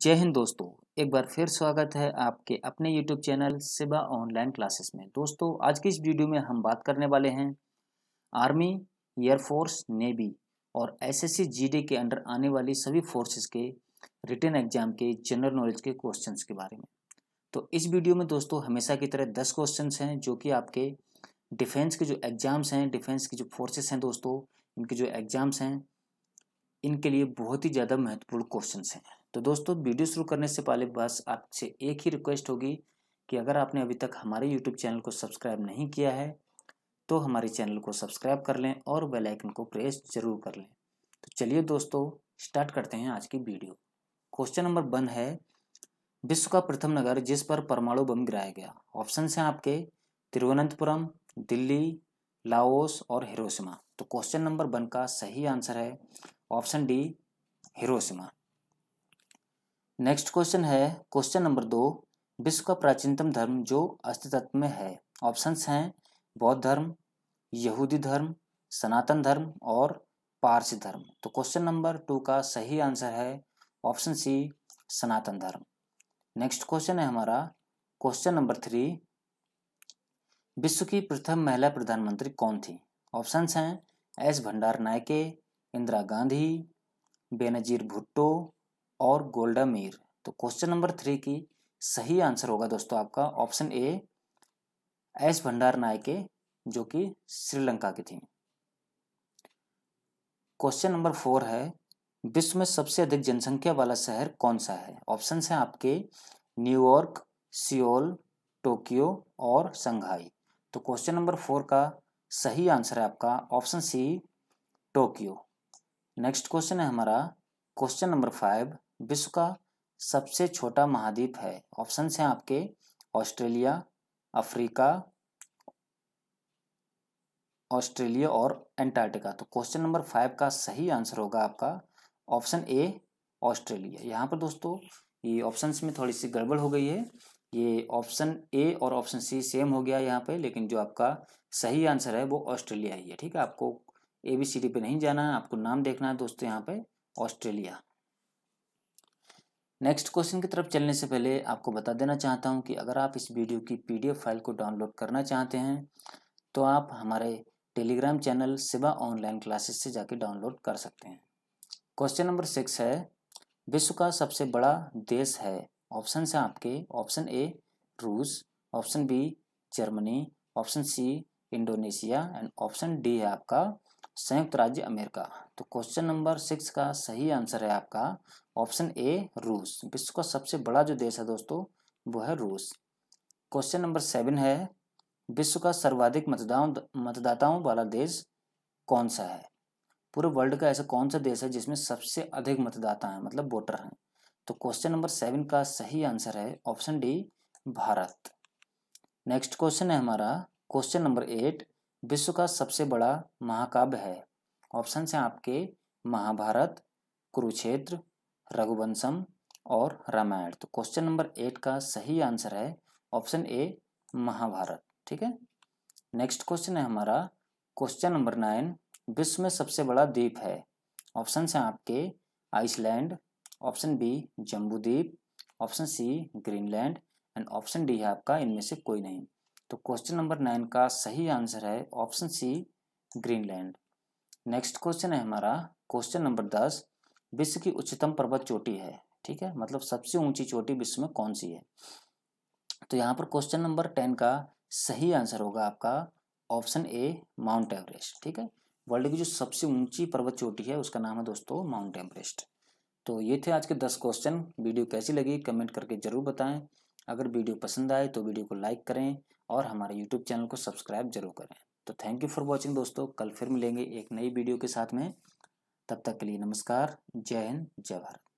जय हिंद दोस्तों एक बार फिर स्वागत है आपके अपने YouTube channel Siba online classes में दोस्तों आज की इस वीडियो में हम बात करने वाले हैं आर्मी एयरफोर्स नेवी और एस एस के अंडर आने वाली सभी फोर्सेस के रिटर्न एग्जाम के जनरल नॉलेज के क्वेश्चन के बारे में तो इस वीडियो में दोस्तों हमेशा की तरह दस क्वेश्चन हैं जो कि आपके डिफेंस के जो एग्ज़ाम्स हैं डिफेंस की जो फोर्सेस हैं दोस्तों इनके जो एग्ज़ाम्स हैं इनके लिए बहुत ही ज़्यादा महत्वपूर्ण क्वेश्चन हैं तो दोस्तों वीडियो शुरू करने से पहले बस आपसे एक ही रिक्वेस्ट होगी कि अगर आपने अभी तक हमारे यूट्यूब चैनल को सब्सक्राइब नहीं किया है तो हमारे चैनल को सब्सक्राइब कर लें और बेल आइकन को प्रेस जरूर कर लें तो चलिए दोस्तों स्टार्ट करते हैं आज की वीडियो क्वेश्चन नंबर वन है विश्व का प्रथम नगर जिस पर परमाणु बम गिराया गया ऑप्शन हैं आपके तिरुवनंतपुरम दिल्ली लाओस और हिरोशिमा तो क्वेश्चन नंबर वन का सही आंसर है option D Hiroshima next question है क्वेश्चन नंबर दो विश्व का प्राचीनतम धर्म जो अस्तित्व में है ऑप्शंस हैं बौद्ध धर्म यहूदी धर्म सनातन धर्म और पारसी धर्म तो क्वेश्चन नंबर टू का सही आंसर है ऑप्शन सी सनातन धर्म नेक्स्ट क्वेश्चन है हमारा क्वेश्चन नंबर थ्री विश्व की प्रथम महिला प्रधानमंत्री कौन थी ऑप्शंस हैं एस भंडार नायके इंदिरा गांधी बेनजीर भुट्टो और गोल्डा मीर तो क्वेश्चन नंबर थ्री की सही आंसर होगा दोस्तों आपका option A S Bandaranaike जो कि श्रीलंका की थी क्वेश्चन नंबर फोर है विश्व में सबसे अधिक जनसंख्या वाला शहर कौन सा है ऑप्शन है आपके न्यूयॉर्क सियोल टोक्यो और संघाई तो क्वेश्चन नंबर फोर का सही आंसर है आपका option C Tokyo next question है हमारा क्वेश्चन नंबर फाइव विश्व का सबसे छोटा महाद्वीप है ऑप्शन हैं आपके ऑस्ट्रेलिया अफ्रीका ऑस्ट्रेलिया और एंटार्क्टिका तो क्वेश्चन नंबर फाइव का सही आंसर होगा आपका ऑप्शन ए ऑस्ट्रेलिया यहाँ पर दोस्तों ये ऑप्शंस में थोड़ी सी गड़बड़ हो गई है ये ऑप्शन ए और ऑप्शन सी सेम हो गया यहाँ पे लेकिन जो आपका सही आंसर है वो ऑस्ट्रेलिया ही है ठीक है आपको ए बी सी डी पे नहीं जाना है आपको नाम देखना है दोस्तों यहाँ पे ऑस्ट्रेलिया नेक्स्ट क्वेश्चन की तरफ चलने से पहले आपको बता देना चाहता हूं कि अगर आप इस वीडियो की पीडीएफ फाइल को डाउनलोड करना चाहते हैं तो आप हमारे Telegram channel Siva online classes से जाके डाउनलोड कर सकते हैं क्वेश्चन नंबर सिक्स है विश्व का सबसे बड़ा देश है ऑप्शन है आपके ऑप्शन ए रूस option B Germany option C Indonesia and option D है आपका संयुक्त राज्य अमेरिका तो क्वेश्चन नंबर सिक्स का सही आंसर है आपका ऑप्शन ए रूस विश्व का सबसे बड़ा जो देश है दोस्तों वो है रूस क्वेश्चन नंबर सेवन है विश्व का सर्वाधिक मतदान मतदाताओं वाला देश कौन सा है पूरे वर्ल्ड का ऐसा कौन सा देश है जिसमें सबसे अधिक मतदाता हैं मतलब वोटर हैं तो क्वेश्चन नंबर सेवन का सही आंसर है option D Bharat next question है हमारा क्वेश्चन नंबर एट विश्व का सबसे बड़ा महाकाव्य है ऑप्शन हैं आपके महाभारत कुरुक्षेत्र रघुवंशम और रामायण तो क्वेश्चन नंबर एट का सही आंसर है ऑप्शन ए महाभारत ठीक है नेक्स्ट क्वेश्चन है हमारा क्वेश्चन नंबर नाइन विश्व में सबसे बड़ा द्वीप है ऑप्शन हैं आपके Iceland option B Jambudweep option C Greenland and option D है आपका इनमें से कोई नहीं तो क्वेश्चन नंबर नाइन का सही आंसर है option C Greenland next question है हमारा क्वेश्चन नंबर दस विश्व की उच्चतम पर्वत चोटी है ठीक है मतलब सबसे ऊंची चोटी विश्व में कौन सी है तो यहाँ पर क्वेश्चन नंबर टेन का सही आंसर होगा आपका ऑप्शन ए माउंट एवरेस्ट ठीक है वर्ल्ड की जो सबसे ऊंची पर्वत चोटी है उसका नाम है दोस्तों माउंट एवरेस्ट तो ये थे आज के दस क्वेश्चन वीडियो कैसी लगी कमेंट करके जरूर बताएं अगर वीडियो पसंद आए तो वीडियो को लाइक करें और हमारे यूट्यूब चैनल को सब्सक्राइब जरूर करें तो थैंक यू फॉर वॉचिंग दोस्तों कल फिर मिलेंगे एक नई वीडियो के साथ में तब तक के लिए नमस्कार जय हिंद जय भारत